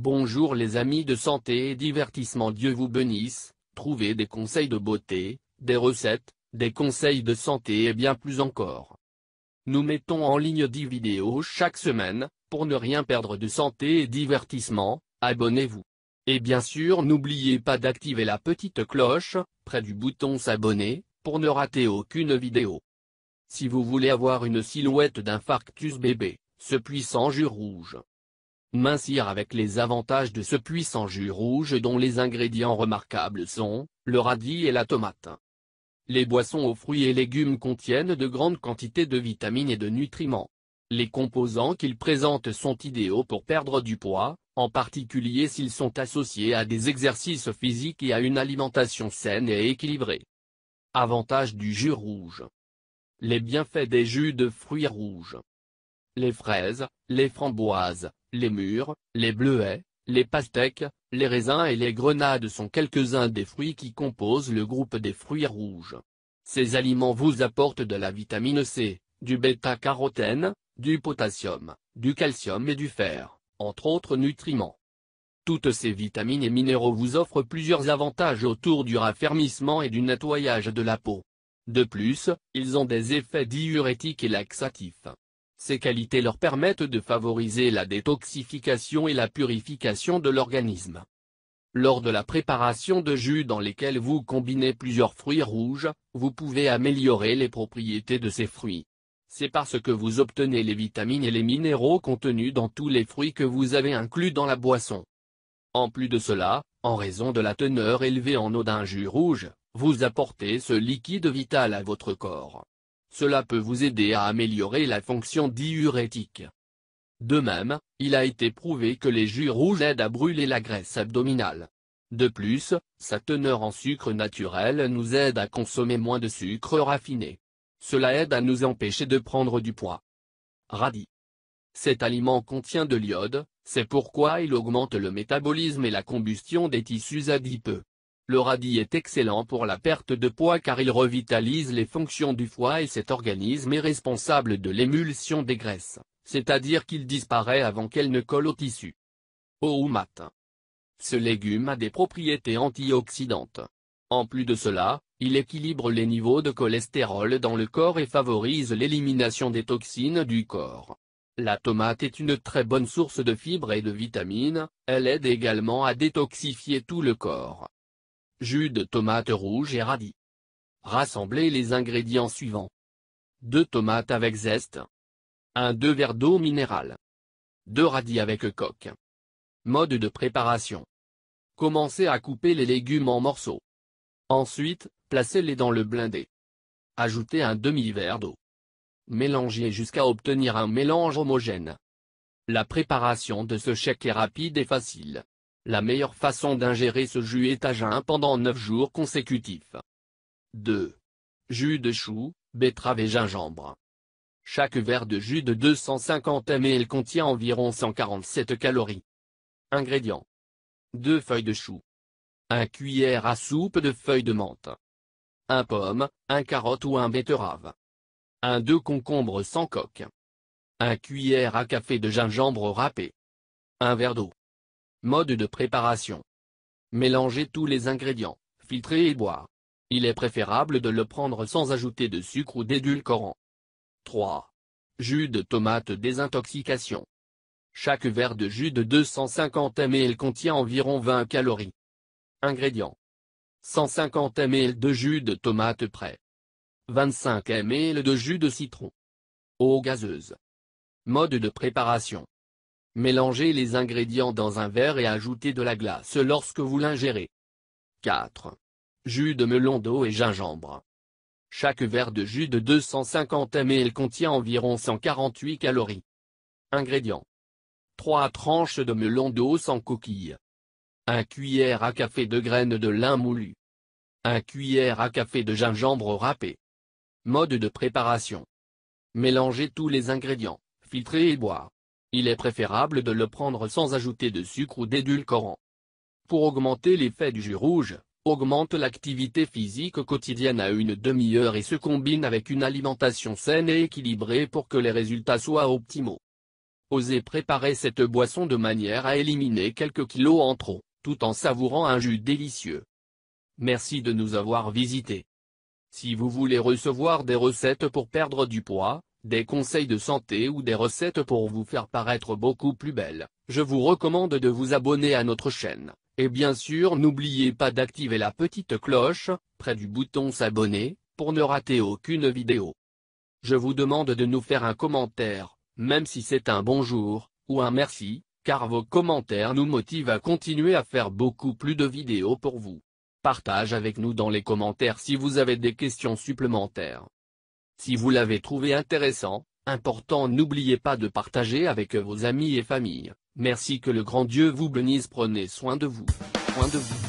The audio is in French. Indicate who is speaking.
Speaker 1: Bonjour les amis de santé et divertissement Dieu vous bénisse, trouvez des conseils de beauté, des recettes, des conseils de santé et bien plus encore. Nous mettons en ligne 10 vidéos chaque semaine, pour ne rien perdre de santé et divertissement, abonnez-vous. Et bien sûr n'oubliez pas d'activer la petite cloche, près du bouton s'abonner, pour ne rater aucune vidéo. Si vous voulez avoir une silhouette d'infarctus bébé, ce puissant jus rouge Mincir avec les avantages de ce puissant jus rouge dont les ingrédients remarquables sont, le radis et la tomate. Les boissons aux fruits et légumes contiennent de grandes quantités de vitamines et de nutriments. Les composants qu'ils présentent sont idéaux pour perdre du poids, en particulier s'ils sont associés à des exercices physiques et à une alimentation saine et équilibrée. Avantages du jus rouge. Les bienfaits des jus de fruits rouges les fraises, les framboises, les mûres, les bleuets, les pastèques, les raisins et les grenades sont quelques-uns des fruits qui composent le groupe des fruits rouges. Ces aliments vous apportent de la vitamine C, du bêta-carotène, du potassium, du calcium et du fer, entre autres nutriments. Toutes ces vitamines et minéraux vous offrent plusieurs avantages autour du raffermissement et du nettoyage de la peau. De plus, ils ont des effets diurétiques et laxatifs. Ces qualités leur permettent de favoriser la détoxification et la purification de l'organisme. Lors de la préparation de jus dans lesquels vous combinez plusieurs fruits rouges, vous pouvez améliorer les propriétés de ces fruits. C'est parce que vous obtenez les vitamines et les minéraux contenus dans tous les fruits que vous avez inclus dans la boisson. En plus de cela, en raison de la teneur élevée en eau d'un jus rouge, vous apportez ce liquide vital à votre corps. Cela peut vous aider à améliorer la fonction diurétique. De même, il a été prouvé que les jus rouges aident à brûler la graisse abdominale. De plus, sa teneur en sucre naturel nous aide à consommer moins de sucre raffiné. Cela aide à nous empêcher de prendre du poids. Radis. Cet aliment contient de l'iode, c'est pourquoi il augmente le métabolisme et la combustion des tissus adipeux. Le radis est excellent pour la perte de poids car il revitalise les fonctions du foie et cet organisme est responsable de l'émulsion des graisses, c'est-à-dire qu'il disparaît avant qu'elle ne colle au tissu. Au Ce légume a des propriétés antioxydantes. En plus de cela, il équilibre les niveaux de cholestérol dans le corps et favorise l'élimination des toxines du corps. La tomate est une très bonne source de fibres et de vitamines, elle aide également à détoxifier tout le corps. Jus de tomates rouge et radis. Rassemblez les ingrédients suivants. 2 tomates avec zeste. 1 2 verres d'eau minérale. 2 radis avec coque. Mode de préparation. Commencez à couper les légumes en morceaux. Ensuite, placez-les dans le blindé. Ajoutez un demi-verre d'eau. Mélangez jusqu'à obtenir un mélange homogène. La préparation de ce chèque est rapide et facile. La meilleure façon d'ingérer ce jus est à jeun pendant 9 jours consécutifs. 2. Jus de chou, betterave et gingembre. Chaque verre de jus de 250 ml contient environ 147 calories. Ingrédients. 2 feuilles de chou. 1 cuillère à soupe de feuilles de menthe. 1 pomme, 1 carotte ou 1 betterave. 1 2 concombre sans coque. 1 cuillère à café de gingembre râpé. 1 verre d'eau. Mode de préparation. Mélangez tous les ingrédients, filtrez et boire. Il est préférable de le prendre sans ajouter de sucre ou d'édulcorant. 3. Jus de tomate désintoxication. Chaque verre de jus de 250 ml contient environ 20 calories. Ingrédients. 150 ml de jus de tomate prêt. 25 ml de jus de citron. Eau gazeuse. Mode de préparation. Mélangez les ingrédients dans un verre et ajoutez de la glace lorsque vous l'ingérez. 4. Jus de melon d'eau et gingembre. Chaque verre de jus de 250 ml contient environ 148 calories. Ingrédients. 3 tranches de melon d'eau sans coquille. 1 cuillère à café de graines de lin moulu. 1 cuillère à café de gingembre râpé. Mode de préparation. Mélangez tous les ingrédients, filtrez et boire. Il est préférable de le prendre sans ajouter de sucre ou d'édulcorant. Pour augmenter l'effet du jus rouge, augmente l'activité physique quotidienne à une demi-heure et se combine avec une alimentation saine et équilibrée pour que les résultats soient optimaux. Osez préparer cette boisson de manière à éliminer quelques kilos en trop, tout en savourant un jus délicieux. Merci de nous avoir visités. Si vous voulez recevoir des recettes pour perdre du poids, des conseils de santé ou des recettes pour vous faire paraître beaucoup plus belle, je vous recommande de vous abonner à notre chaîne, et bien sûr n'oubliez pas d'activer la petite cloche, près du bouton s'abonner, pour ne rater aucune vidéo. Je vous demande de nous faire un commentaire, même si c'est un bonjour, ou un merci, car vos commentaires nous motivent à continuer à faire beaucoup plus de vidéos pour vous. Partage avec nous dans les commentaires si vous avez des questions supplémentaires. Si vous l'avez trouvé intéressant, important n'oubliez pas de partager avec vos amis et familles. Merci que le grand Dieu vous bénisse prenez soin de vous. Soin de vous.